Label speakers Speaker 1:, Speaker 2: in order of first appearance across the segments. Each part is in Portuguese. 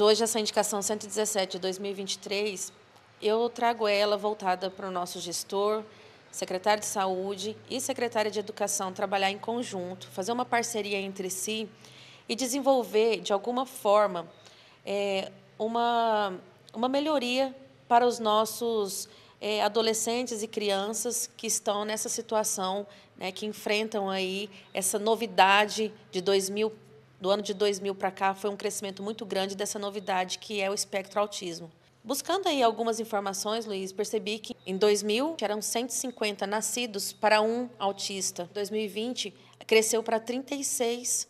Speaker 1: Hoje, essa indicação 117 de 2023, eu trago ela voltada para o nosso gestor, secretário de saúde e secretária de educação trabalhar em conjunto, fazer uma parceria entre si e desenvolver, de alguma forma, é, uma, uma melhoria para os nossos é, adolescentes e crianças que estão nessa situação, né, que enfrentam aí essa novidade de 2000 do ano de 2000 para cá foi um crescimento muito grande dessa novidade que é o espectro autismo. Buscando aí algumas informações, Luiz, percebi que em 2000 eram 150 nascidos para um autista. Em 2020 cresceu para 36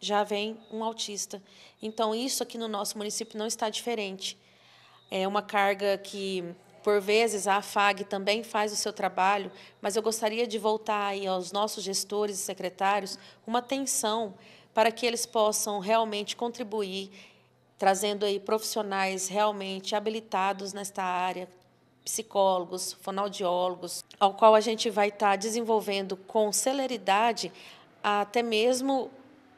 Speaker 1: já vem um autista. Então isso aqui no nosso município não está diferente. É uma carga que por vezes a AFAG também faz o seu trabalho, mas eu gostaria de voltar aí aos nossos gestores e secretários uma atenção para que eles possam realmente contribuir, trazendo aí profissionais realmente habilitados nesta área, psicólogos, fonoaudiólogos, ao qual a gente vai estar desenvolvendo com celeridade até mesmo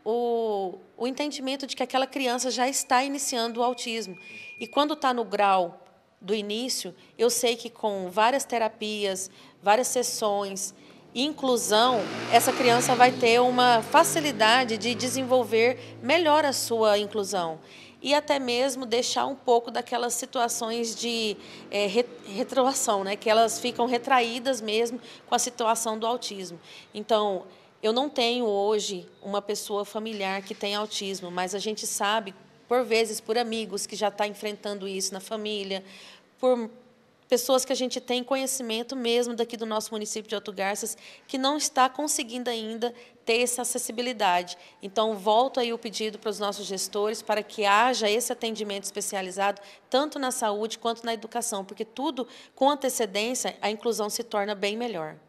Speaker 1: o, o entendimento de que aquela criança já está iniciando o autismo. E quando está no grau do início, eu sei que com várias terapias, várias sessões, inclusão, essa criança vai ter uma facilidade de desenvolver melhor a sua inclusão e até mesmo deixar um pouco daquelas situações de é, retroação, né? que elas ficam retraídas mesmo com a situação do autismo. Então, eu não tenho hoje uma pessoa familiar que tem autismo, mas a gente sabe, por vezes, por amigos que já está enfrentando isso na família, por pessoas que a gente tem conhecimento mesmo daqui do nosso município de Alto Garças, que não está conseguindo ainda ter essa acessibilidade. Então, volto aí o pedido para os nossos gestores para que haja esse atendimento especializado, tanto na saúde quanto na educação, porque tudo com antecedência, a inclusão se torna bem melhor.